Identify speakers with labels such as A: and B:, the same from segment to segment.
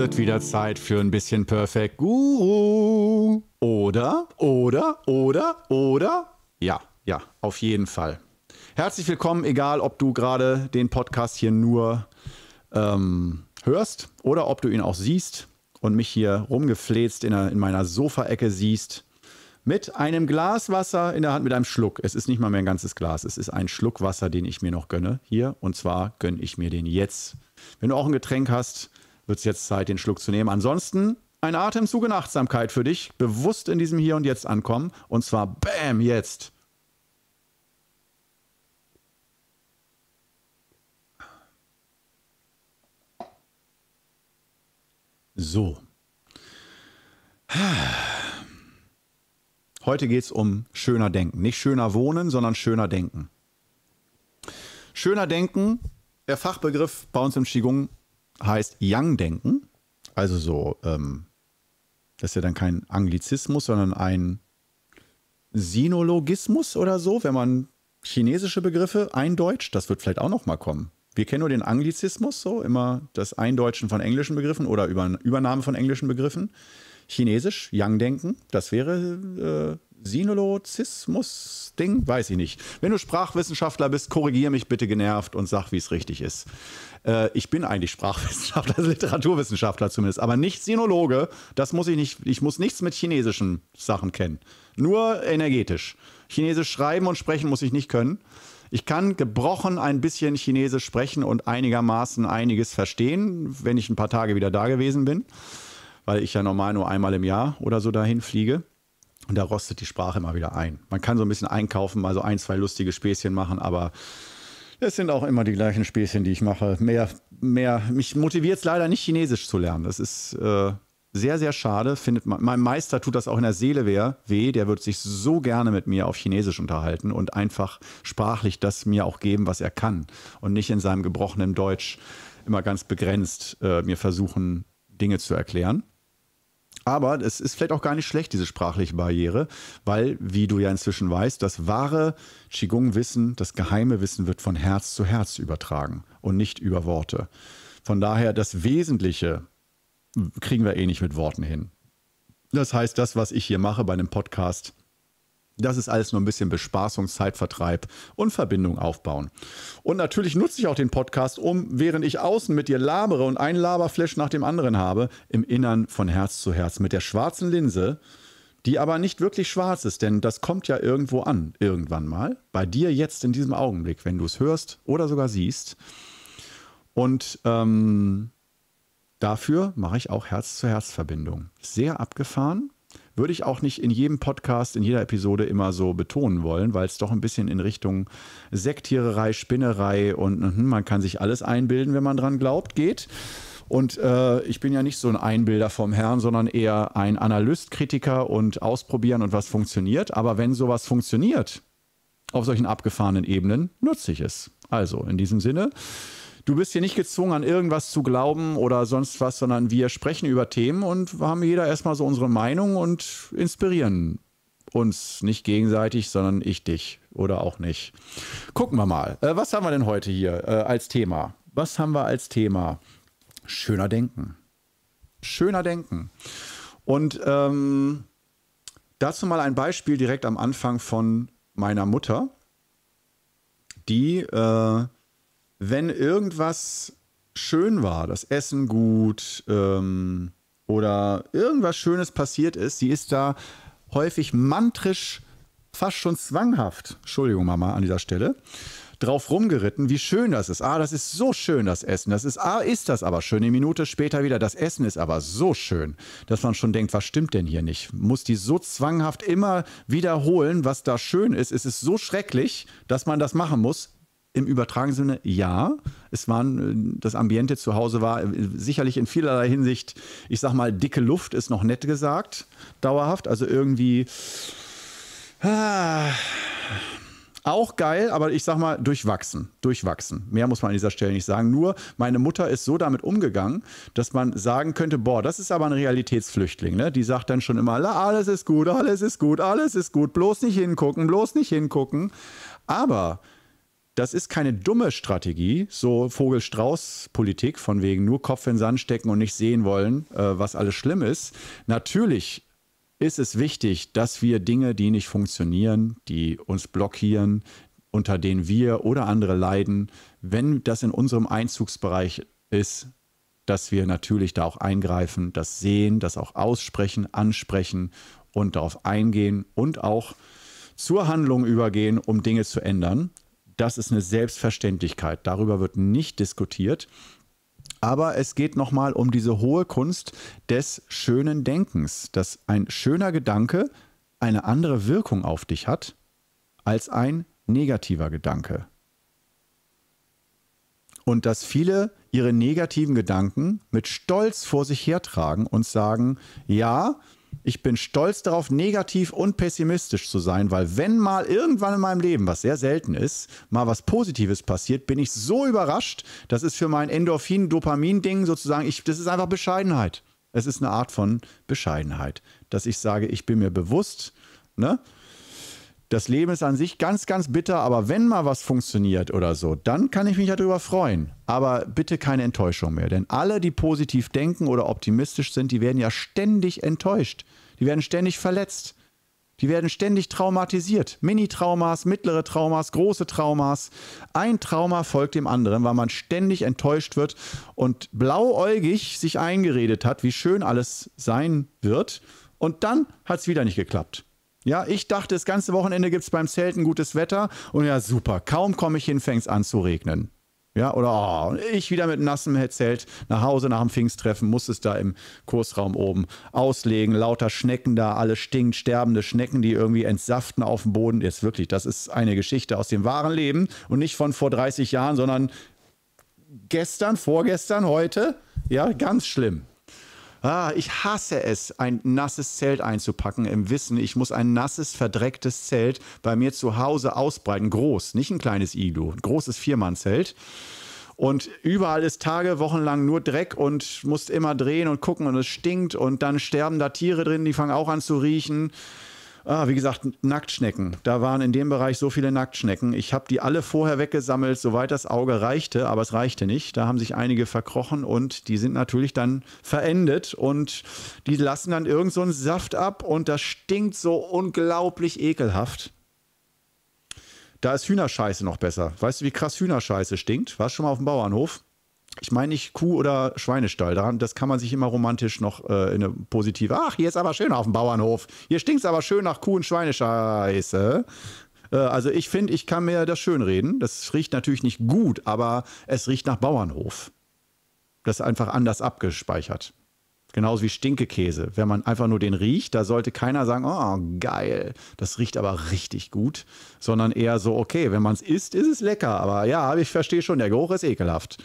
A: wird wieder Zeit für ein bisschen Perfect Guru. Oder, oder, oder, oder? Ja, ja, auf jeden Fall. Herzlich willkommen, egal ob du gerade den Podcast hier nur ähm, hörst oder ob du ihn auch siehst und mich hier rumgefläzt in, in meiner Sofaecke siehst. Mit einem Glas Wasser in der Hand, mit einem Schluck. Es ist nicht mal mehr ein ganzes Glas, es ist ein Schluck Wasser, den ich mir noch gönne hier. Und zwar gönne ich mir den jetzt. Wenn du auch ein Getränk hast, wird es jetzt Zeit, den Schluck zu nehmen. Ansonsten ein Atemzug in Achtsamkeit für dich. Bewusst in diesem Hier und Jetzt ankommen. Und zwar BÄM jetzt. So. Heute geht es um schöner Denken. Nicht schöner Wohnen, sondern schöner Denken. Schöner Denken, der Fachbegriff bei uns im Qigong heißt Young-Denken, also so, ähm, das ist ja dann kein Anglizismus, sondern ein Sinologismus oder so, wenn man chinesische Begriffe eindeutscht, das wird vielleicht auch nochmal kommen. Wir kennen nur den Anglizismus, so immer das Eindeutschen von englischen Begriffen oder Übernahme von englischen Begriffen. Chinesisch, Yang-Denken, das wäre äh, Sinolozismus-Ding, weiß ich nicht. Wenn du Sprachwissenschaftler bist, korrigier mich bitte genervt und sag, wie es richtig ist. Äh, ich bin eigentlich Sprachwissenschaftler, also Literaturwissenschaftler zumindest, aber nicht Sinologe. Das muss ich nicht. Ich muss nichts mit chinesischen Sachen kennen. Nur energetisch. Chinesisch schreiben und sprechen muss ich nicht können. Ich kann gebrochen ein bisschen Chinesisch sprechen und einigermaßen einiges verstehen, wenn ich ein paar Tage wieder da gewesen bin, weil ich ja normal nur einmal im Jahr oder so dahin fliege. Und da rostet die Sprache immer wieder ein. Man kann so ein bisschen einkaufen, mal so ein, zwei lustige Späßchen machen, aber es sind auch immer die gleichen Späßchen, die ich mache. Mehr, mehr, mich motiviert es leider nicht, Chinesisch zu lernen. Das ist äh, sehr, sehr schade. Findet man, mein Meister tut das auch in der Seele weh. Der wird sich so gerne mit mir auf Chinesisch unterhalten und einfach sprachlich das mir auch geben, was er kann. Und nicht in seinem gebrochenen Deutsch immer ganz begrenzt äh, mir versuchen, Dinge zu erklären. Aber es ist vielleicht auch gar nicht schlecht, diese sprachliche Barriere, weil, wie du ja inzwischen weißt, das wahre Qigong-Wissen, das geheime Wissen wird von Herz zu Herz übertragen und nicht über Worte. Von daher, das Wesentliche kriegen wir eh nicht mit Worten hin. Das heißt, das, was ich hier mache bei einem Podcast, das ist alles nur ein bisschen Bespaßung, Zeitvertreib und Verbindung aufbauen. Und natürlich nutze ich auch den Podcast, um, während ich außen mit dir labere und einen Laberflash nach dem anderen habe, im Innern von Herz zu Herz mit der schwarzen Linse, die aber nicht wirklich schwarz ist, denn das kommt ja irgendwo an, irgendwann mal. Bei dir jetzt in diesem Augenblick, wenn du es hörst oder sogar siehst. Und ähm, dafür mache ich auch Herz-zu-Herz-Verbindung. Sehr abgefahren würde ich auch nicht in jedem Podcast, in jeder Episode immer so betonen wollen, weil es doch ein bisschen in Richtung Sektiererei, Spinnerei und hm, hm, man kann sich alles einbilden, wenn man dran glaubt, geht. Und äh, ich bin ja nicht so ein Einbilder vom Herrn, sondern eher ein Analyst, Kritiker und ausprobieren und was funktioniert. Aber wenn sowas funktioniert, auf solchen abgefahrenen Ebenen, nutze ich es. Also in diesem Sinne, Du bist hier nicht gezwungen, an irgendwas zu glauben oder sonst was, sondern wir sprechen über Themen und haben jeder erstmal so unsere Meinung und inspirieren uns nicht gegenseitig, sondern ich dich oder auch nicht. Gucken wir mal. Äh, was haben wir denn heute hier äh, als Thema? Was haben wir als Thema? Schöner Denken. Schöner Denken. Und ähm, dazu mal ein Beispiel direkt am Anfang von meiner Mutter, die äh, wenn irgendwas schön war, das Essen gut ähm, oder irgendwas Schönes passiert ist, sie ist da häufig mantrisch, fast schon zwanghaft, Entschuldigung Mama an dieser Stelle, drauf rumgeritten, wie schön das ist. Ah, das ist so schön, das Essen. Das ist, ah, ist das aber schön. Eine Minute später wieder, das Essen ist aber so schön, dass man schon denkt, was stimmt denn hier nicht? Muss die so zwanghaft immer wiederholen, was da schön ist? Es ist so schrecklich, dass man das machen muss im übertragenen Sinne ja. Es waren, äh, das Ambiente zu Hause war äh, sicherlich in vielerlei Hinsicht, ich sag mal, dicke Luft ist noch nett gesagt, dauerhaft. Also irgendwie. Ah, auch geil, aber ich sag mal, durchwachsen. Durchwachsen. Mehr muss man an dieser Stelle nicht sagen. Nur, meine Mutter ist so damit umgegangen, dass man sagen könnte: Boah, das ist aber ein Realitätsflüchtling. Ne? Die sagt dann schon immer: Alles ist gut, alles ist gut, alles ist gut, bloß nicht hingucken, bloß nicht hingucken. Aber das ist keine dumme Strategie, so Vogel-Strauß-Politik, von wegen nur Kopf in den Sand stecken und nicht sehen wollen, äh, was alles schlimm ist. Natürlich ist es wichtig, dass wir Dinge, die nicht funktionieren, die uns blockieren, unter denen wir oder andere leiden, wenn das in unserem Einzugsbereich ist, dass wir natürlich da auch eingreifen, das sehen, das auch aussprechen, ansprechen und darauf eingehen und auch zur Handlung übergehen, um Dinge zu ändern. Das ist eine Selbstverständlichkeit. Darüber wird nicht diskutiert. Aber es geht nochmal um diese hohe Kunst des schönen Denkens, dass ein schöner Gedanke eine andere Wirkung auf dich hat als ein negativer Gedanke. Und dass viele ihre negativen Gedanken mit Stolz vor sich hertragen und sagen, ja, ich bin stolz darauf, negativ und pessimistisch zu sein, weil wenn mal irgendwann in meinem Leben, was sehr selten ist, mal was Positives passiert, bin ich so überrascht. Das ist für mein Endorphin-Dopamin-Ding sozusagen, ich, das ist einfach Bescheidenheit. Es ist eine Art von Bescheidenheit, dass ich sage, ich bin mir bewusst, ne? das Leben ist an sich ganz, ganz bitter, aber wenn mal was funktioniert oder so, dann kann ich mich ja darüber freuen. Aber bitte keine Enttäuschung mehr, denn alle, die positiv denken oder optimistisch sind, die werden ja ständig enttäuscht. Die werden ständig verletzt. Die werden ständig traumatisiert. Mini-Traumas, mittlere Traumas, große Traumas. Ein Trauma folgt dem anderen, weil man ständig enttäuscht wird und blauäugig sich eingeredet hat, wie schön alles sein wird. Und dann hat es wieder nicht geklappt. Ja, ich dachte, das ganze Wochenende gibt es beim Zelten gutes Wetter und ja, super. Kaum komme ich hin, fängt es an zu regnen. Ja, oder oh, ich wieder mit nassem Zelt nach Hause nach dem Pfingsttreffen, muss es da im Kursraum oben auslegen. Lauter Schnecken da, alle stinkt, sterbende Schnecken, die irgendwie entsaften auf dem Boden. Ist wirklich, das ist eine Geschichte aus dem wahren Leben und nicht von vor 30 Jahren, sondern gestern, vorgestern, heute. Ja, ganz schlimm. Ah, ich hasse es, ein nasses Zelt einzupacken, im Wissen, ich muss ein nasses, verdrecktes Zelt bei mir zu Hause ausbreiten. Groß, nicht ein kleines Iglu, ein großes Viermannzelt. Und überall ist Tage, wochenlang nur Dreck und musst immer drehen und gucken und es stinkt und dann sterben da Tiere drin, die fangen auch an zu riechen. Ah, wie gesagt, Nacktschnecken. Da waren in dem Bereich so viele Nacktschnecken. Ich habe die alle vorher weggesammelt, soweit das Auge reichte, aber es reichte nicht. Da haben sich einige verkrochen und die sind natürlich dann verendet und die lassen dann irgend so einen Saft ab und das stinkt so unglaublich ekelhaft. Da ist Hühnerscheiße noch besser. Weißt du, wie krass Hühnerscheiße stinkt? Warst du schon mal auf dem Bauernhof? ich meine nicht Kuh- oder Schweinestall. Daran, das kann man sich immer romantisch noch äh, in eine positive. Ach, hier ist aber schön auf dem Bauernhof. Hier stinkt es aber schön nach Kuh- und Schweinescheiße. Äh, also, ich finde, ich kann mir das schön reden. Das riecht natürlich nicht gut, aber es riecht nach Bauernhof. Das ist einfach anders abgespeichert. Genauso wie Stinkekäse. Wenn man einfach nur den riecht, da sollte keiner sagen, oh, geil, das riecht aber richtig gut, sondern eher so, okay, wenn man es isst, ist es lecker, aber ja, ich verstehe schon, der Geruch ist ekelhaft.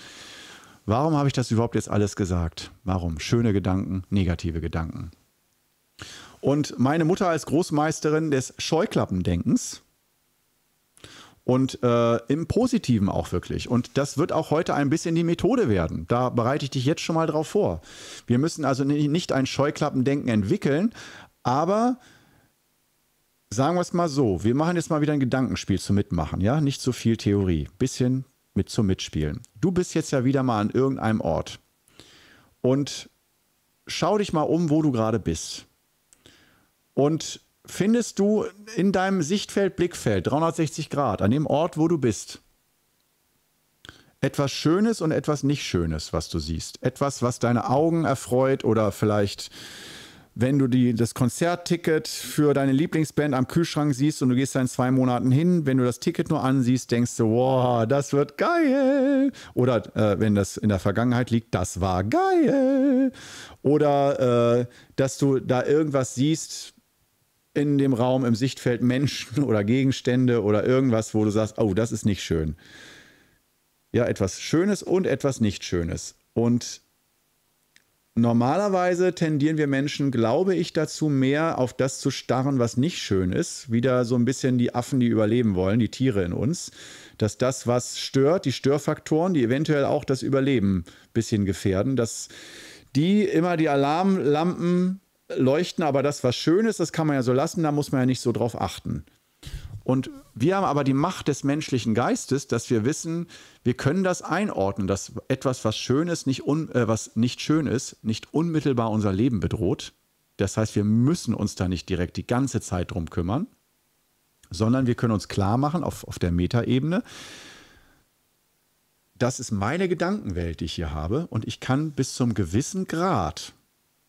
A: Warum habe ich das überhaupt jetzt alles gesagt? Warum? Schöne Gedanken, negative Gedanken. Und meine Mutter als Großmeisterin des Scheuklappendenkens und äh, im Positiven auch wirklich. Und das wird auch heute ein bisschen die Methode werden. Da bereite ich dich jetzt schon mal drauf vor. Wir müssen also nicht ein Scheuklappendenken entwickeln, aber sagen wir es mal so, wir machen jetzt mal wieder ein Gedankenspiel zum mitmachen, ja? Nicht so viel Theorie, bisschen mit zum Mitspielen. Du bist jetzt ja wieder mal an irgendeinem Ort und schau dich mal um, wo du gerade bist. Und findest du in deinem Sichtfeld, Blickfeld, 360 Grad, an dem Ort, wo du bist, etwas Schönes und etwas nicht Schönes, was du siehst. Etwas, was deine Augen erfreut oder vielleicht wenn du die, das Konzertticket für deine Lieblingsband am Kühlschrank siehst und du gehst da in zwei Monaten hin, wenn du das Ticket nur ansiehst, denkst du, wow, das wird geil. Oder äh, wenn das in der Vergangenheit liegt, das war geil. Oder äh, dass du da irgendwas siehst in dem Raum, im Sichtfeld Menschen oder Gegenstände oder irgendwas, wo du sagst, oh, das ist nicht schön. Ja, etwas Schönes und etwas Nicht Schönes. Und Normalerweise tendieren wir Menschen, glaube ich, dazu, mehr auf das zu starren, was nicht schön ist. Wieder so ein bisschen die Affen, die überleben wollen, die Tiere in uns. Dass das, was stört, die Störfaktoren, die eventuell auch das Überleben ein bisschen gefährden, dass die immer die Alarmlampen leuchten, aber das, was schön ist, das kann man ja so lassen, da muss man ja nicht so drauf achten. Und wir haben aber die Macht des menschlichen Geistes, dass wir wissen, wir können das einordnen, dass etwas, was schön ist, nicht un, äh, was nicht schön ist, nicht unmittelbar unser Leben bedroht. Das heißt, wir müssen uns da nicht direkt die ganze Zeit drum kümmern, sondern wir können uns klar machen auf, auf der Metaebene, das ist meine Gedankenwelt, die ich hier habe und ich kann bis zum gewissen Grad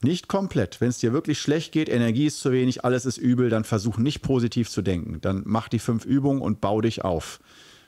A: nicht komplett. Wenn es dir wirklich schlecht geht, Energie ist zu wenig, alles ist übel, dann versuch nicht positiv zu denken. Dann mach die fünf Übungen und bau dich auf.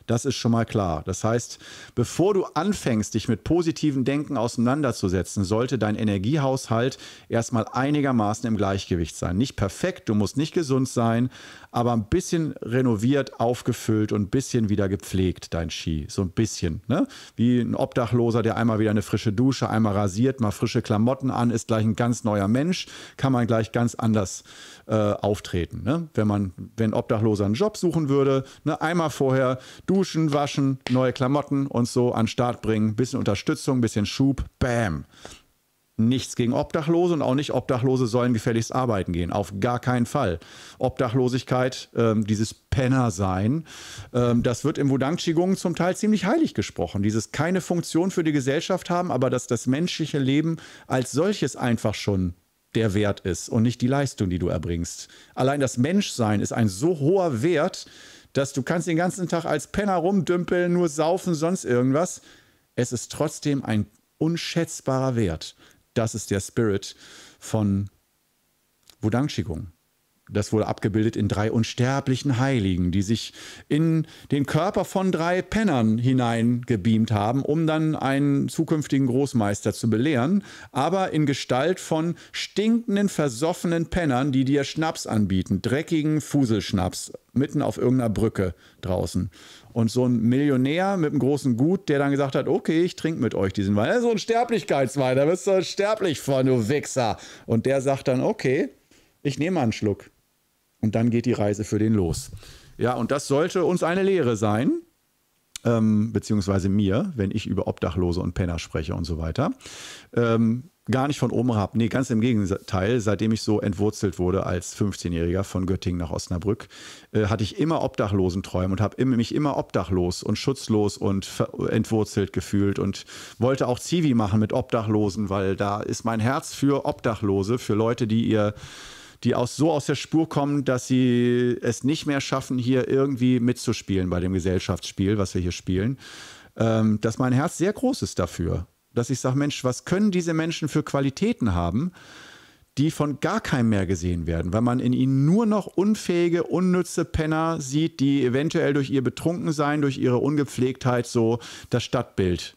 A: Das ist schon mal klar. Das heißt, bevor du anfängst, dich mit positiven Denken auseinanderzusetzen, sollte dein Energiehaushalt erstmal einigermaßen im Gleichgewicht sein. Nicht perfekt, du musst nicht gesund sein, aber ein bisschen renoviert, aufgefüllt und ein bisschen wieder gepflegt, dein Ski. So ein bisschen. Ne? Wie ein Obdachloser, der einmal wieder eine frische Dusche, einmal rasiert, mal frische Klamotten an, ist gleich ein ganz neuer Mensch, kann man gleich ganz anders äh, auftreten. Ne? Wenn man, wenn Obdachloser einen Job suchen würde, ne? einmal vorher du duschen, waschen, neue Klamotten und so an den Start bringen. Bisschen Unterstützung, bisschen Schub, bam. Nichts gegen Obdachlose und auch nicht Obdachlose sollen gefälligst arbeiten gehen. Auf gar keinen Fall. Obdachlosigkeit, ähm, dieses Penner-Sein, ähm, das wird im Wudang chigong zum Teil ziemlich heilig gesprochen. Dieses keine Funktion für die Gesellschaft haben, aber dass das menschliche Leben als solches einfach schon der Wert ist und nicht die Leistung, die du erbringst. Allein das Menschsein ist ein so hoher Wert, dass du kannst den ganzen Tag als Penner rumdümpeln, nur saufen, sonst irgendwas. Es ist trotzdem ein unschätzbarer Wert. Das ist der Spirit von Wudang Qigong. Das wurde abgebildet in drei unsterblichen Heiligen, die sich in den Körper von drei Pennern hineingebeamt haben, um dann einen zukünftigen Großmeister zu belehren, aber in Gestalt von stinkenden, versoffenen Pennern, die dir Schnaps anbieten, dreckigen Fuselschnaps, mitten auf irgendeiner Brücke draußen. Und so ein Millionär mit einem großen Gut, der dann gesagt hat, okay, ich trinke mit euch diesen Wein. Das ist so ein Sterblichkeitswein, da bist du sterblich von, du Wichser. Und der sagt dann, okay, ich nehme einen Schluck. Und dann geht die Reise für den los. Ja, und das sollte uns eine Lehre sein, ähm, beziehungsweise mir, wenn ich über Obdachlose und Penner spreche und so weiter. Ähm, gar nicht von oben herab. Nee, ganz im Gegenteil. Seitdem ich so entwurzelt wurde als 15-Jähriger von Göttingen nach Osnabrück, äh, hatte ich immer Obdachlosenträume und habe mich immer obdachlos und schutzlos und entwurzelt gefühlt und wollte auch Zivi machen mit Obdachlosen, weil da ist mein Herz für Obdachlose, für Leute, die ihr die aus, so aus der Spur kommen, dass sie es nicht mehr schaffen, hier irgendwie mitzuspielen bei dem Gesellschaftsspiel, was wir hier spielen, ähm, dass mein Herz sehr groß ist dafür. Dass ich sage, Mensch, was können diese Menschen für Qualitäten haben, die von gar keinem mehr gesehen werden, weil man in ihnen nur noch unfähige, unnütze Penner sieht, die eventuell durch ihr Betrunkensein, durch ihre Ungepflegtheit so das Stadtbild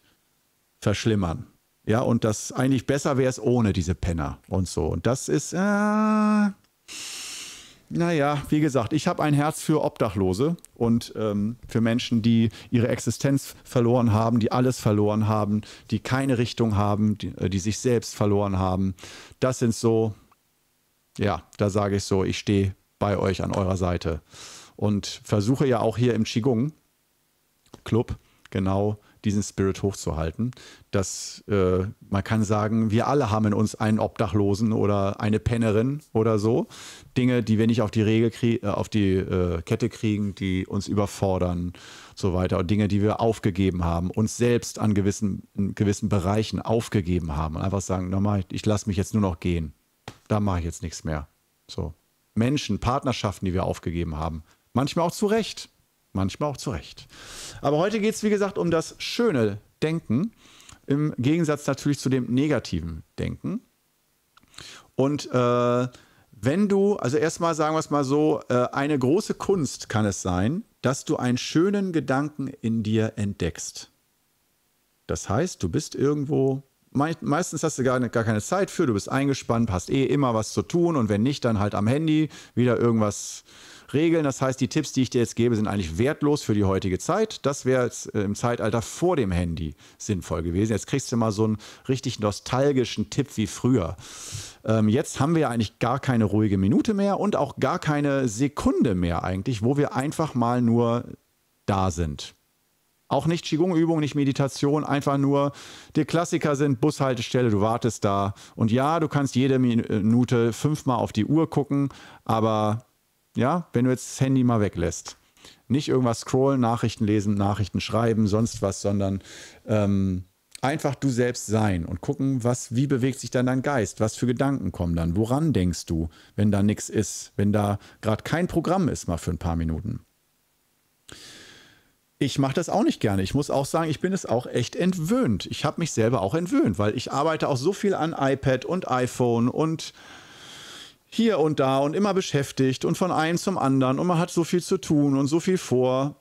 A: verschlimmern. Ja, und das eigentlich besser wäre es ohne diese Penner und so. Und das ist, äh, naja, wie gesagt, ich habe ein Herz für Obdachlose und ähm, für Menschen, die ihre Existenz verloren haben, die alles verloren haben, die keine Richtung haben, die, äh, die sich selbst verloren haben. Das sind so, ja, da sage ich so, ich stehe bei euch an eurer Seite und versuche ja auch hier im Qigong Club genau diesen Spirit hochzuhalten. Dass äh, man kann sagen, wir alle haben in uns einen Obdachlosen oder eine Pennerin oder so. Dinge, die wir nicht auf die Regel äh, auf die äh, Kette kriegen, die uns überfordern und so weiter. Und Dinge, die wir aufgegeben haben, uns selbst an gewissen, gewissen Bereichen aufgegeben haben. Und einfach sagen, nochmal, ich lasse mich jetzt nur noch gehen. Da mache ich jetzt nichts mehr. So. Menschen, Partnerschaften, die wir aufgegeben haben. Manchmal auch zu Recht. Manchmal auch zu Recht. Aber heute geht es, wie gesagt, um das schöne Denken, im Gegensatz natürlich zu dem negativen Denken. Und äh, wenn du, also erstmal sagen wir es mal so, äh, eine große Kunst kann es sein, dass du einen schönen Gedanken in dir entdeckst. Das heißt, du bist irgendwo, meistens hast du gar, ne, gar keine Zeit für, du bist eingespannt, hast eh immer was zu tun und wenn nicht, dann halt am Handy wieder irgendwas regeln. Das heißt, die Tipps, die ich dir jetzt gebe, sind eigentlich wertlos für die heutige Zeit. Das wäre äh, im Zeitalter vor dem Handy sinnvoll gewesen. Jetzt kriegst du mal so einen richtig nostalgischen Tipp wie früher. Ähm, jetzt haben wir ja eigentlich gar keine ruhige Minute mehr und auch gar keine Sekunde mehr eigentlich, wo wir einfach mal nur da sind. Auch nicht Qigong-Übung, nicht Meditation, einfach nur der Klassiker sind Bushaltestelle, du wartest da. Und ja, du kannst jede Minute fünfmal auf die Uhr gucken, aber ja, wenn du jetzt das Handy mal weglässt. Nicht irgendwas scrollen, Nachrichten lesen, Nachrichten schreiben, sonst was, sondern ähm, einfach du selbst sein und gucken, was, wie bewegt sich dann dein Geist, was für Gedanken kommen dann, woran denkst du, wenn da nichts ist, wenn da gerade kein Programm ist, mal für ein paar Minuten. Ich mache das auch nicht gerne. Ich muss auch sagen, ich bin es auch echt entwöhnt. Ich habe mich selber auch entwöhnt, weil ich arbeite auch so viel an iPad und iPhone und hier und da und immer beschäftigt und von einem zum anderen und man hat so viel zu tun und so viel vor.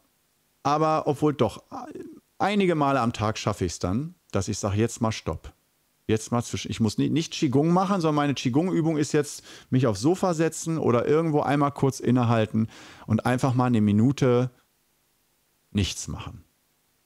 A: Aber obwohl doch, äh, einige Male am Tag schaffe ich es dann, dass ich sage, jetzt mal Stopp. Jetzt mal zwischen. Ich muss nicht, nicht Qigong machen, sondern meine Qigong-Übung ist jetzt, mich aufs Sofa setzen oder irgendwo einmal kurz innehalten und einfach mal eine Minute nichts machen.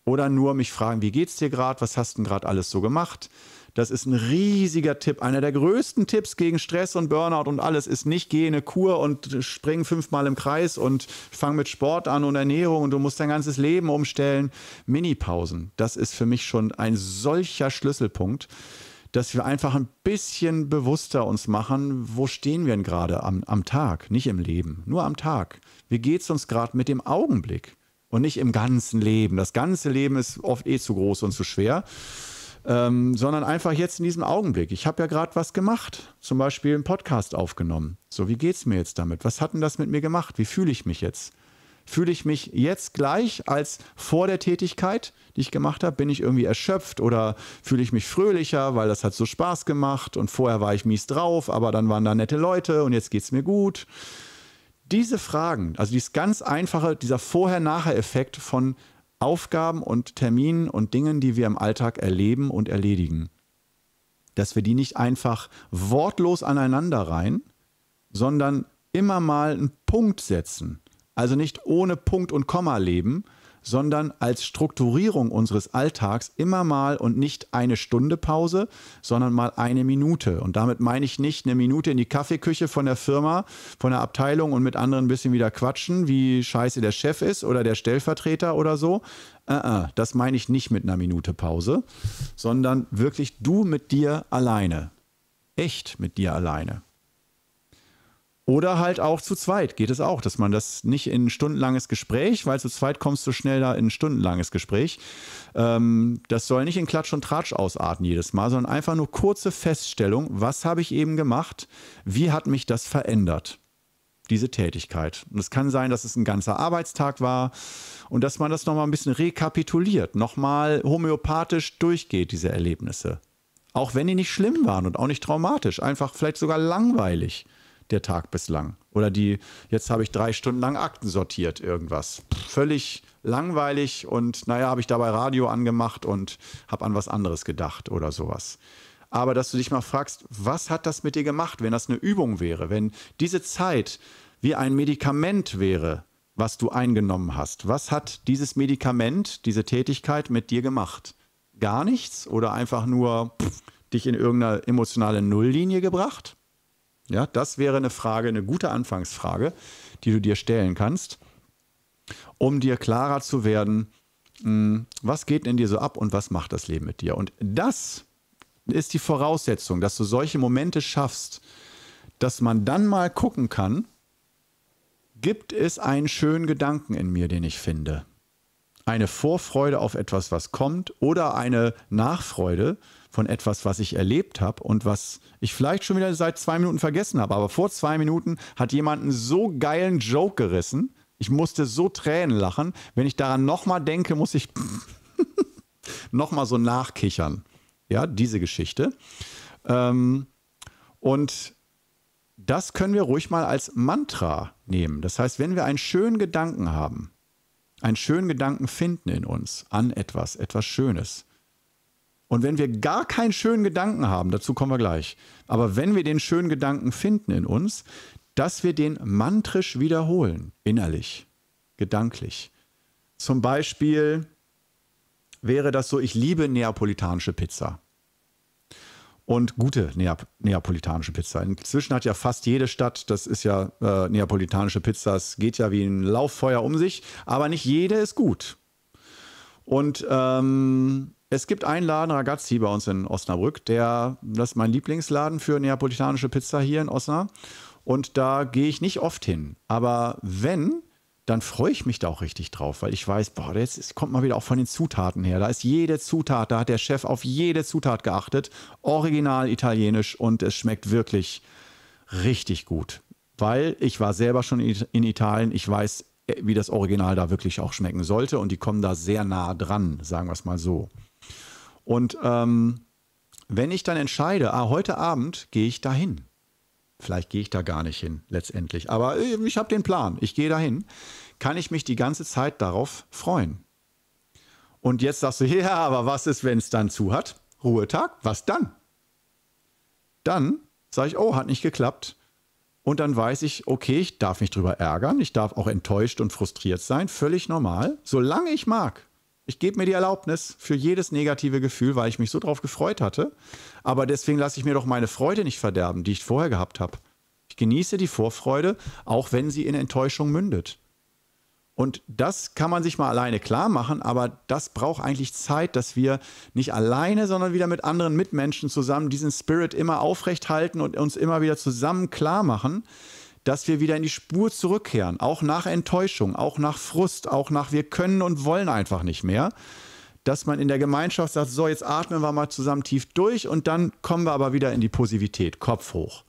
A: Oder nur mich fragen, wie geht's dir gerade, was hast du denn gerade alles so gemacht? Das ist ein riesiger Tipp. Einer der größten Tipps gegen Stress und Burnout und alles ist nicht, geh eine Kur und spring fünfmal im Kreis und fang mit Sport an und Ernährung und du musst dein ganzes Leben umstellen. Minipausen, das ist für mich schon ein solcher Schlüsselpunkt dass wir einfach ein bisschen bewusster uns machen, wo stehen wir denn gerade am, am Tag, nicht im Leben, nur am Tag. Wie geht es uns gerade mit dem Augenblick und nicht im ganzen Leben? Das ganze Leben ist oft eh zu groß und zu schwer ähm, sondern einfach jetzt in diesem Augenblick. Ich habe ja gerade was gemacht, zum Beispiel einen Podcast aufgenommen. So, wie geht es mir jetzt damit? Was hat denn das mit mir gemacht? Wie fühle ich mich jetzt? Fühle ich mich jetzt gleich als vor der Tätigkeit, die ich gemacht habe? Bin ich irgendwie erschöpft oder fühle ich mich fröhlicher, weil das hat so Spaß gemacht und vorher war ich mies drauf, aber dann waren da nette Leute und jetzt geht es mir gut? Diese Fragen, also dieses ganz einfache, dieser Vorher-Nachher-Effekt von Aufgaben und Terminen und Dingen, die wir im Alltag erleben und erledigen. Dass wir die nicht einfach wortlos aneinander reihen, sondern immer mal einen Punkt setzen. Also nicht ohne Punkt und Komma leben, sondern als Strukturierung unseres Alltags immer mal und nicht eine Stunde Pause, sondern mal eine Minute. Und damit meine ich nicht eine Minute in die Kaffeeküche von der Firma, von der Abteilung und mit anderen ein bisschen wieder quatschen, wie scheiße der Chef ist oder der Stellvertreter oder so. Uh, uh, das meine ich nicht mit einer Minute Pause, sondern wirklich du mit dir alleine. Echt mit dir alleine. Oder halt auch zu zweit geht es auch, dass man das nicht in ein stundenlanges Gespräch, weil zu zweit kommst du schnell da in ein stundenlanges Gespräch. Ähm, das soll nicht in Klatsch und Tratsch ausarten jedes Mal, sondern einfach nur kurze Feststellung, was habe ich eben gemacht, wie hat mich das verändert, diese Tätigkeit. Und es kann sein, dass es ein ganzer Arbeitstag war und dass man das nochmal ein bisschen rekapituliert, nochmal homöopathisch durchgeht, diese Erlebnisse. Auch wenn die nicht schlimm waren und auch nicht traumatisch, einfach vielleicht sogar langweilig der Tag bislang. Oder die, jetzt habe ich drei Stunden lang Akten sortiert, irgendwas. Völlig langweilig und naja, habe ich dabei Radio angemacht und habe an was anderes gedacht oder sowas. Aber dass du dich mal fragst, was hat das mit dir gemacht, wenn das eine Übung wäre, wenn diese Zeit wie ein Medikament wäre, was du eingenommen hast. Was hat dieses Medikament, diese Tätigkeit mit dir gemacht? Gar nichts oder einfach nur pff, dich in irgendeine emotionale Nulllinie gebracht? Ja, das wäre eine Frage, eine gute Anfangsfrage, die du dir stellen kannst, um dir klarer zu werden, hm, was geht in dir so ab und was macht das Leben mit dir. Und das ist die Voraussetzung, dass du solche Momente schaffst, dass man dann mal gucken kann, gibt es einen schönen Gedanken in mir, den ich finde. Eine Vorfreude auf etwas, was kommt oder eine Nachfreude, von etwas, was ich erlebt habe und was ich vielleicht schon wieder seit zwei Minuten vergessen habe. Aber vor zwei Minuten hat jemand einen so geilen Joke gerissen. Ich musste so Tränen lachen. Wenn ich daran nochmal denke, muss ich nochmal so nachkichern. Ja, diese Geschichte. Ähm, und das können wir ruhig mal als Mantra nehmen. Das heißt, wenn wir einen schönen Gedanken haben, einen schönen Gedanken finden in uns an etwas, etwas Schönes, und wenn wir gar keinen schönen Gedanken haben, dazu kommen wir gleich, aber wenn wir den schönen Gedanken finden in uns, dass wir den mantrisch wiederholen, innerlich, gedanklich. Zum Beispiel wäre das so, ich liebe neapolitanische Pizza. Und gute Neap neapolitanische Pizza. Inzwischen hat ja fast jede Stadt, das ist ja äh, neapolitanische Pizza, es geht ja wie ein Lauffeuer um sich, aber nicht jede ist gut. Und ähm, es gibt einen Laden, Ragazzi, bei uns in Osnabrück, der, das ist mein Lieblingsladen für neapolitanische Pizza hier in Osnabrück. Und da gehe ich nicht oft hin. Aber wenn, dann freue ich mich da auch richtig drauf, weil ich weiß, boah, jetzt kommt mal wieder auch von den Zutaten her. Da ist jede Zutat, da hat der Chef auf jede Zutat geachtet. Original italienisch und es schmeckt wirklich richtig gut. Weil ich war selber schon in Italien, ich weiß, äh, wie das Original da wirklich auch schmecken sollte und die kommen da sehr nah dran, sagen wir es mal so. Und ähm, wenn ich dann entscheide, ah, heute Abend gehe ich dahin. Vielleicht gehe ich da gar nicht hin letztendlich, aber äh, ich habe den Plan, ich gehe dahin, kann ich mich die ganze Zeit darauf freuen. Und jetzt sagst du, ja, aber was ist, wenn es dann zu hat? Ruhetag, was dann? Dann sage ich, oh, hat nicht geklappt. Und dann weiß ich, okay, ich darf mich drüber ärgern, ich darf auch enttäuscht und frustriert sein, völlig normal, solange ich mag. Ich gebe mir die Erlaubnis für jedes negative Gefühl, weil ich mich so drauf gefreut hatte. Aber deswegen lasse ich mir doch meine Freude nicht verderben, die ich vorher gehabt habe. Ich genieße die Vorfreude, auch wenn sie in Enttäuschung mündet. Und das kann man sich mal alleine klar machen, aber das braucht eigentlich Zeit, dass wir nicht alleine, sondern wieder mit anderen Mitmenschen zusammen diesen Spirit immer aufrecht halten und uns immer wieder zusammen klar machen, dass wir wieder in die Spur zurückkehren, auch nach Enttäuschung, auch nach Frust, auch nach wir können und wollen einfach nicht mehr, dass man in der Gemeinschaft sagt, so jetzt atmen wir mal zusammen tief durch und dann kommen wir aber wieder in die Positivität, Kopf hoch.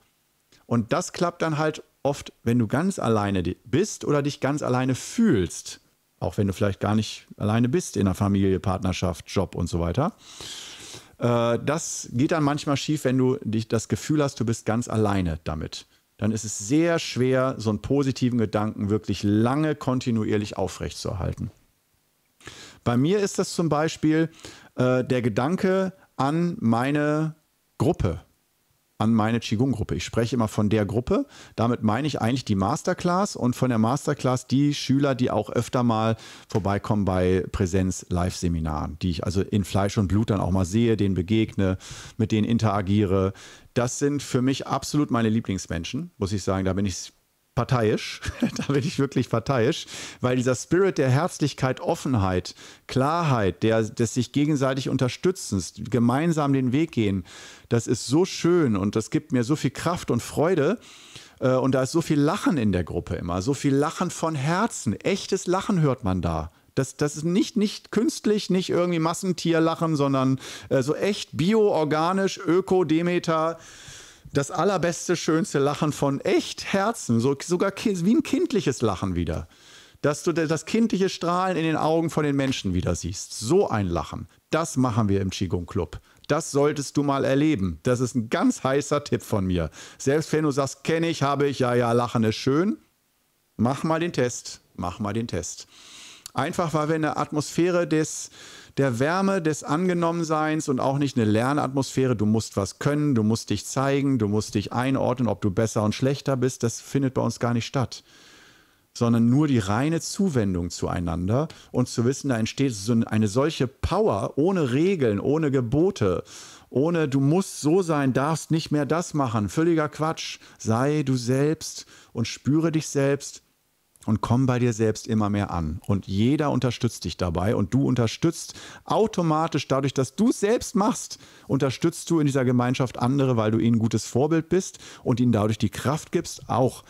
A: Und das klappt dann halt oft, wenn du ganz alleine bist oder dich ganz alleine fühlst, auch wenn du vielleicht gar nicht alleine bist in der Familie, Partnerschaft, Job und so weiter äh, das geht dann manchmal schief, wenn du dich das Gefühl hast, du bist ganz alleine damit dann ist es sehr schwer, so einen positiven Gedanken wirklich lange kontinuierlich aufrechtzuerhalten. Bei mir ist das zum Beispiel äh, der Gedanke an meine Gruppe, an meine Qigong-Gruppe. Ich spreche immer von der Gruppe. Damit meine ich eigentlich die Masterclass und von der Masterclass die Schüler, die auch öfter mal vorbeikommen bei Präsenz-Live-Seminaren, die ich also in Fleisch und Blut dann auch mal sehe, denen begegne, mit denen interagiere. Das sind für mich absolut meine Lieblingsmenschen, muss ich sagen. Da bin ich parteiisch, da bin ich wirklich parteiisch, weil dieser Spirit der Herzlichkeit, Offenheit, Klarheit, der, des sich gegenseitig Unterstützens, gemeinsam den Weg gehen, das ist so schön und das gibt mir so viel Kraft und Freude. Äh, und da ist so viel Lachen in der Gruppe immer, so viel Lachen von Herzen, echtes Lachen hört man da. Das, das ist nicht, nicht künstlich, nicht irgendwie Massentierlachen, sondern äh, so echt bio, organisch, öko, Demeter das allerbeste, schönste Lachen von echt Herzen, so, sogar wie ein kindliches Lachen wieder. Dass du das kindliche Strahlen in den Augen von den Menschen wieder siehst. So ein Lachen. Das machen wir im Qigong Club. Das solltest du mal erleben. Das ist ein ganz heißer Tipp von mir. Selbst wenn du sagst, kenne ich, habe ich, ja, ja, Lachen ist schön. Mach mal den Test. Mach mal den Test. Einfach, weil wir eine Atmosphäre des, der Wärme des Angenommenseins und auch nicht eine Lernatmosphäre. Du musst was können, du musst dich zeigen, du musst dich einordnen, ob du besser und schlechter bist. Das findet bei uns gar nicht statt. Sondern nur die reine Zuwendung zueinander und zu wissen, da entsteht so eine solche Power ohne Regeln, ohne Gebote, ohne du musst so sein, darfst nicht mehr das machen. Völliger Quatsch. Sei du selbst und spüre dich selbst und komm bei dir selbst immer mehr an. Und jeder unterstützt dich dabei und du unterstützt automatisch dadurch, dass du es selbst machst, unterstützt du in dieser Gemeinschaft andere, weil du ihnen ein gutes Vorbild bist und ihnen dadurch die Kraft gibst, auch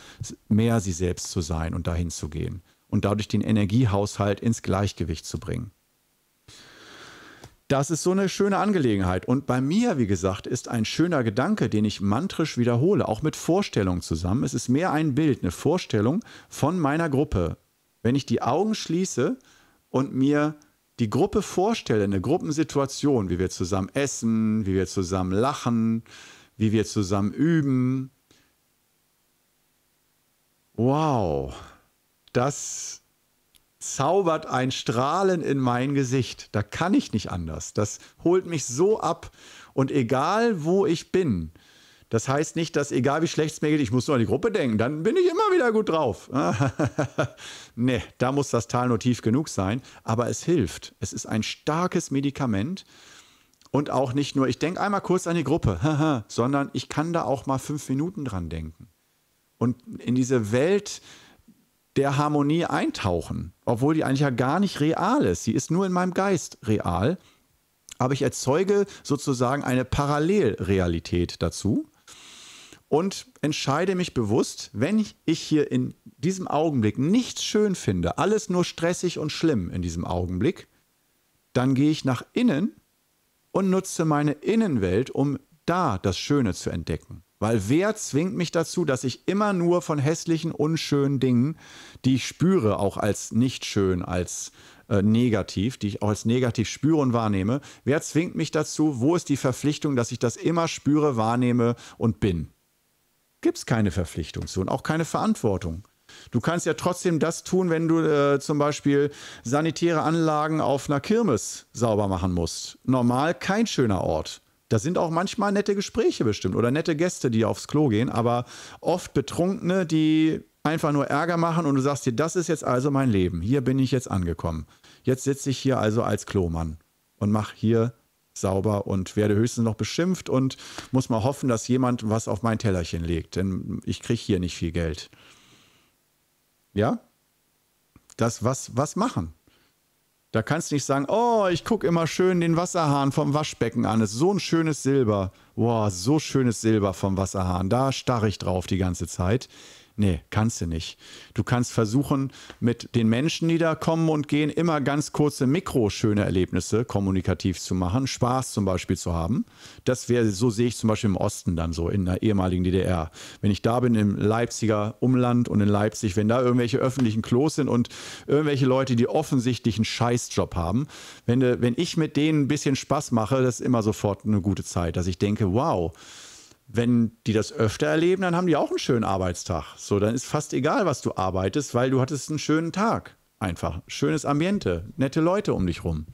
A: mehr sie selbst zu sein und dahin zu gehen und dadurch den Energiehaushalt ins Gleichgewicht zu bringen. Das ist so eine schöne Angelegenheit. Und bei mir, wie gesagt, ist ein schöner Gedanke, den ich mantrisch wiederhole, auch mit Vorstellungen zusammen. Es ist mehr ein Bild, eine Vorstellung von meiner Gruppe. Wenn ich die Augen schließe und mir die Gruppe vorstelle, eine Gruppensituation, wie wir zusammen essen, wie wir zusammen lachen, wie wir zusammen üben. Wow, das ist zaubert ein Strahlen in mein Gesicht. Da kann ich nicht anders. Das holt mich so ab. Und egal, wo ich bin, das heißt nicht, dass egal wie schlecht es mir geht, ich muss nur an die Gruppe denken, dann bin ich immer wieder gut drauf. nee, da muss das Tal nur tief genug sein. Aber es hilft. Es ist ein starkes Medikament. Und auch nicht nur, ich denke einmal kurz an die Gruppe, sondern ich kann da auch mal fünf Minuten dran denken. Und in diese Welt der Harmonie eintauchen, obwohl die eigentlich ja gar nicht real ist. Sie ist nur in meinem Geist real. Aber ich erzeuge sozusagen eine Parallelrealität dazu und entscheide mich bewusst, wenn ich hier in diesem Augenblick nichts schön finde, alles nur stressig und schlimm in diesem Augenblick, dann gehe ich nach innen und nutze meine Innenwelt, um da das Schöne zu entdecken. Weil wer zwingt mich dazu, dass ich immer nur von hässlichen, unschönen Dingen, die ich spüre, auch als nicht schön, als äh, negativ, die ich auch als negativ spüre und wahrnehme, wer zwingt mich dazu, wo ist die Verpflichtung, dass ich das immer spüre, wahrnehme und bin? Gibt es keine Verpflichtung zu und auch keine Verantwortung. Du kannst ja trotzdem das tun, wenn du äh, zum Beispiel sanitäre Anlagen auf einer Kirmes sauber machen musst. Normal kein schöner Ort. Da sind auch manchmal nette Gespräche bestimmt oder nette Gäste, die aufs Klo gehen, aber oft Betrunkene, die einfach nur Ärger machen und du sagst dir, das ist jetzt also mein Leben. Hier bin ich jetzt angekommen. Jetzt sitze ich hier also als Klomann und mache hier sauber und werde höchstens noch beschimpft und muss mal hoffen, dass jemand was auf mein Tellerchen legt, denn ich kriege hier nicht viel Geld. Ja? Das, was, was machen? Da kannst du nicht sagen, oh, ich gucke immer schön den Wasserhahn vom Waschbecken an. Das ist so ein schönes Silber. Boah, so schönes Silber vom Wasserhahn. Da starre ich drauf die ganze Zeit. Nee, kannst du nicht. Du kannst versuchen, mit den Menschen, die da kommen und gehen, immer ganz kurze mikroschöne Erlebnisse kommunikativ zu machen, Spaß zum Beispiel zu haben. Das wäre, so sehe ich zum Beispiel im Osten dann so, in der ehemaligen DDR. Wenn ich da bin, im Leipziger Umland und in Leipzig, wenn da irgendwelche öffentlichen Klos sind und irgendwelche Leute, die offensichtlich einen Scheißjob haben, wenn, äh, wenn ich mit denen ein bisschen Spaß mache, das ist immer sofort eine gute Zeit, dass ich denke, wow, wenn die das öfter erleben, dann haben die auch einen schönen Arbeitstag. So, dann ist fast egal, was du arbeitest, weil du hattest einen schönen Tag. Einfach. Schönes Ambiente, nette Leute um dich rum.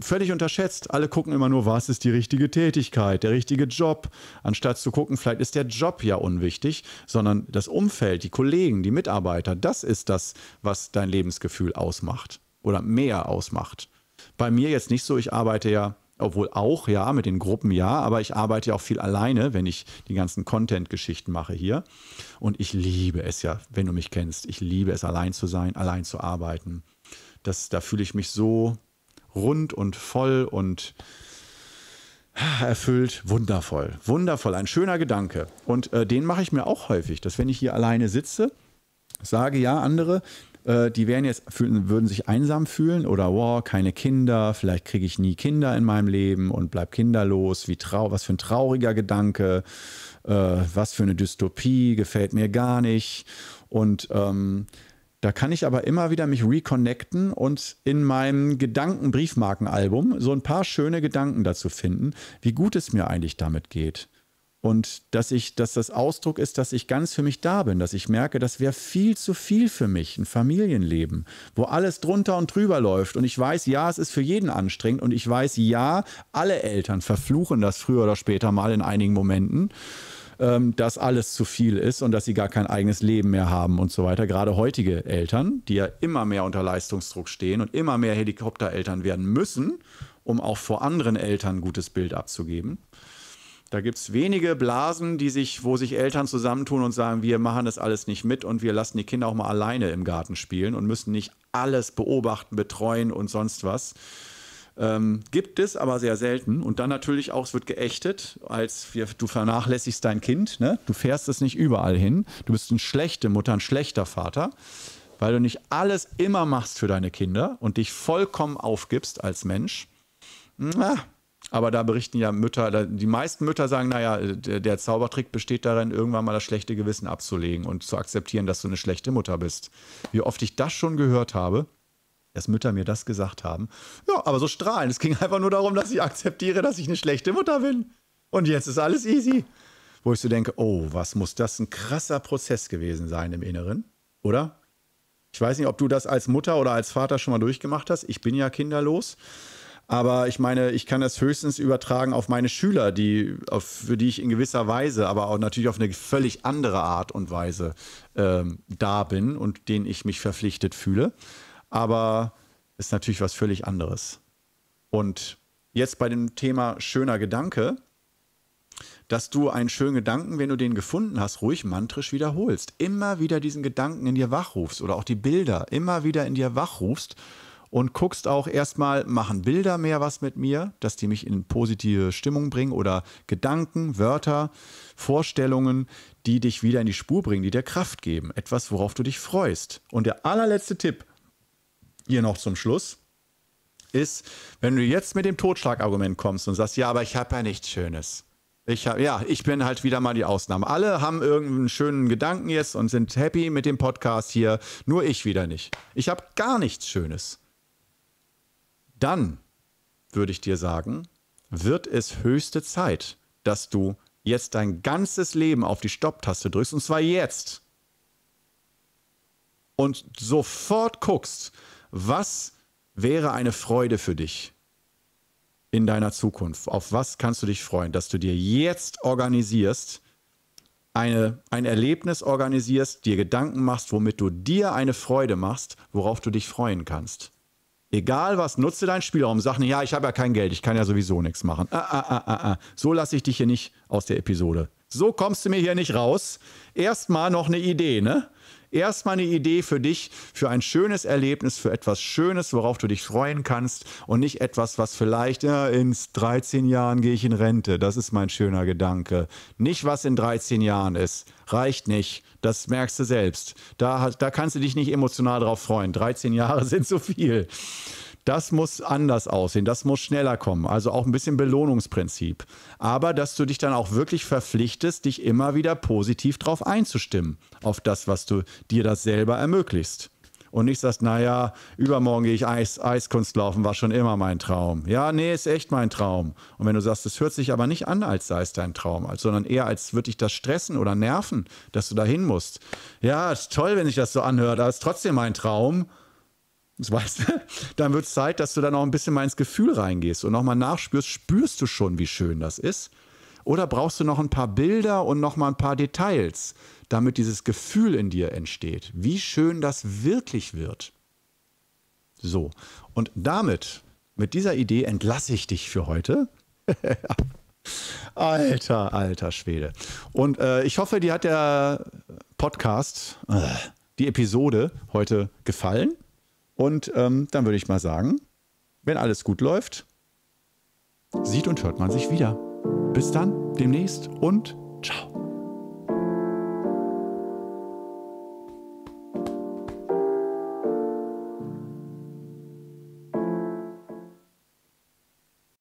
A: Völlig unterschätzt. Alle gucken immer nur, was ist die richtige Tätigkeit, der richtige Job. Anstatt zu gucken, vielleicht ist der Job ja unwichtig, sondern das Umfeld, die Kollegen, die Mitarbeiter, das ist das, was dein Lebensgefühl ausmacht oder mehr ausmacht. Bei mir jetzt nicht so. Ich arbeite ja obwohl auch, ja, mit den Gruppen ja, aber ich arbeite ja auch viel alleine, wenn ich die ganzen Content-Geschichten mache hier. Und ich liebe es ja, wenn du mich kennst, ich liebe es, allein zu sein, allein zu arbeiten. Das, da fühle ich mich so rund und voll und erfüllt, wundervoll, wundervoll, ein schöner Gedanke. Und äh, den mache ich mir auch häufig, dass wenn ich hier alleine sitze, sage ja andere, äh, die wären jetzt, fühlen, würden sich einsam fühlen oder wow, keine Kinder, vielleicht kriege ich nie Kinder in meinem Leben und bleib kinderlos, wie trau was für ein trauriger Gedanke, äh, was für eine Dystopie, gefällt mir gar nicht. Und ähm, da kann ich aber immer wieder mich reconnecten und in meinem Gedankenbriefmarkenalbum so ein paar schöne Gedanken dazu finden, wie gut es mir eigentlich damit geht. Und dass ich, dass das Ausdruck ist, dass ich ganz für mich da bin, dass ich merke, das wäre viel zu viel für mich, ein Familienleben, wo alles drunter und drüber läuft. Und ich weiß, ja, es ist für jeden anstrengend und ich weiß, ja, alle Eltern verfluchen das früher oder später mal in einigen Momenten ähm, dass alles zu viel ist und dass sie gar kein eigenes Leben mehr haben und so weiter. Gerade heutige Eltern, die ja immer mehr unter Leistungsdruck stehen und immer mehr Helikoptereltern werden müssen, um auch vor anderen Eltern ein gutes Bild abzugeben. Da gibt es wenige Blasen, die sich, wo sich Eltern zusammentun und sagen, wir machen das alles nicht mit und wir lassen die Kinder auch mal alleine im Garten spielen und müssen nicht alles beobachten, betreuen und sonst was. Ähm, gibt es aber sehr selten. Und dann natürlich auch, es wird geächtet, als wir, du vernachlässigst dein Kind. Ne? Du fährst es nicht überall hin. Du bist eine schlechte Mutter, ein schlechter Vater, weil du nicht alles immer machst für deine Kinder und dich vollkommen aufgibst als Mensch. Na, ah, aber da berichten ja Mütter, die meisten Mütter sagen, naja, der Zaubertrick besteht darin, irgendwann mal das schlechte Gewissen abzulegen und zu akzeptieren, dass du eine schlechte Mutter bist. Wie oft ich das schon gehört habe, dass Mütter mir das gesagt haben. Ja, aber so strahlen. Es ging einfach nur darum, dass ich akzeptiere, dass ich eine schlechte Mutter bin. Und jetzt ist alles easy. Wo ich so denke, oh, was muss das ein krasser Prozess gewesen sein im Inneren, oder? Ich weiß nicht, ob du das als Mutter oder als Vater schon mal durchgemacht hast. Ich bin ja kinderlos. Aber ich meine, ich kann das höchstens übertragen auf meine Schüler, die, auf, für die ich in gewisser Weise, aber auch natürlich auf eine völlig andere Art und Weise ähm, da bin und denen ich mich verpflichtet fühle. Aber ist natürlich was völlig anderes. Und jetzt bei dem Thema schöner Gedanke, dass du einen schönen Gedanken, wenn du den gefunden hast, ruhig mantrisch wiederholst. Immer wieder diesen Gedanken in dir wachrufst oder auch die Bilder immer wieder in dir wachrufst und guckst auch erstmal, machen Bilder mehr was mit mir, dass die mich in positive Stimmung bringen oder Gedanken, Wörter, Vorstellungen, die dich wieder in die Spur bringen, die dir Kraft geben, etwas, worauf du dich freust. Und der allerletzte Tipp hier noch zum Schluss ist, wenn du jetzt mit dem Totschlagargument kommst und sagst, ja, aber ich habe ja nichts Schönes. Ich hab, ja, ich bin halt wieder mal die Ausnahme. Alle haben irgendeinen schönen Gedanken jetzt und sind happy mit dem Podcast hier. Nur ich wieder nicht. Ich habe gar nichts Schönes dann würde ich dir sagen, wird es höchste Zeit, dass du jetzt dein ganzes Leben auf die Stopptaste drückst, und zwar jetzt. Und sofort guckst, was wäre eine Freude für dich in deiner Zukunft? Auf was kannst du dich freuen, dass du dir jetzt organisierst, eine, ein Erlebnis organisierst, dir Gedanken machst, womit du dir eine Freude machst, worauf du dich freuen kannst? Egal was, nutze deinen Spielraum. Sag nicht, ja, ich habe ja kein Geld, ich kann ja sowieso nichts machen. Ah, ah, ah, ah, ah. So lasse ich dich hier nicht aus der Episode. So kommst du mir hier nicht raus. Erstmal noch eine Idee, ne? Erstmal eine Idee für dich, für ein schönes Erlebnis, für etwas Schönes, worauf du dich freuen kannst und nicht etwas, was vielleicht ja, in 13 Jahren gehe ich in Rente. Das ist mein schöner Gedanke. Nicht, was in 13 Jahren ist. Reicht nicht. Das merkst du selbst. Da, da kannst du dich nicht emotional drauf freuen. 13 Jahre sind zu viel. Das muss anders aussehen, das muss schneller kommen. Also auch ein bisschen Belohnungsprinzip. Aber dass du dich dann auch wirklich verpflichtest, dich immer wieder positiv drauf einzustimmen, auf das, was du dir das selber ermöglicht und nicht sagst, naja, übermorgen gehe ich Eis, Eiskunstlaufen, war schon immer mein Traum. Ja, nee, ist echt mein Traum. Und wenn du sagst, es hört sich aber nicht an, als sei es dein Traum, sondern eher als würde dich das stressen oder nerven, dass du dahin musst. Ja, ist toll, wenn sich das so anhört, aber ist trotzdem mein Traum. Das weißt du, dann wird es Zeit, dass du dann auch ein bisschen mal ins Gefühl reingehst und nochmal nachspürst, spürst du schon, wie schön das ist. Oder brauchst du noch ein paar Bilder und noch mal ein paar Details, damit dieses Gefühl in dir entsteht, wie schön das wirklich wird? So, und damit, mit dieser Idee entlasse ich dich für heute. alter, alter Schwede. Und äh, ich hoffe, dir hat der Podcast, äh, die Episode heute gefallen. Und ähm, dann würde ich mal sagen, wenn alles gut läuft, sieht und hört man sich wieder. Bis dann, demnächst und ciao.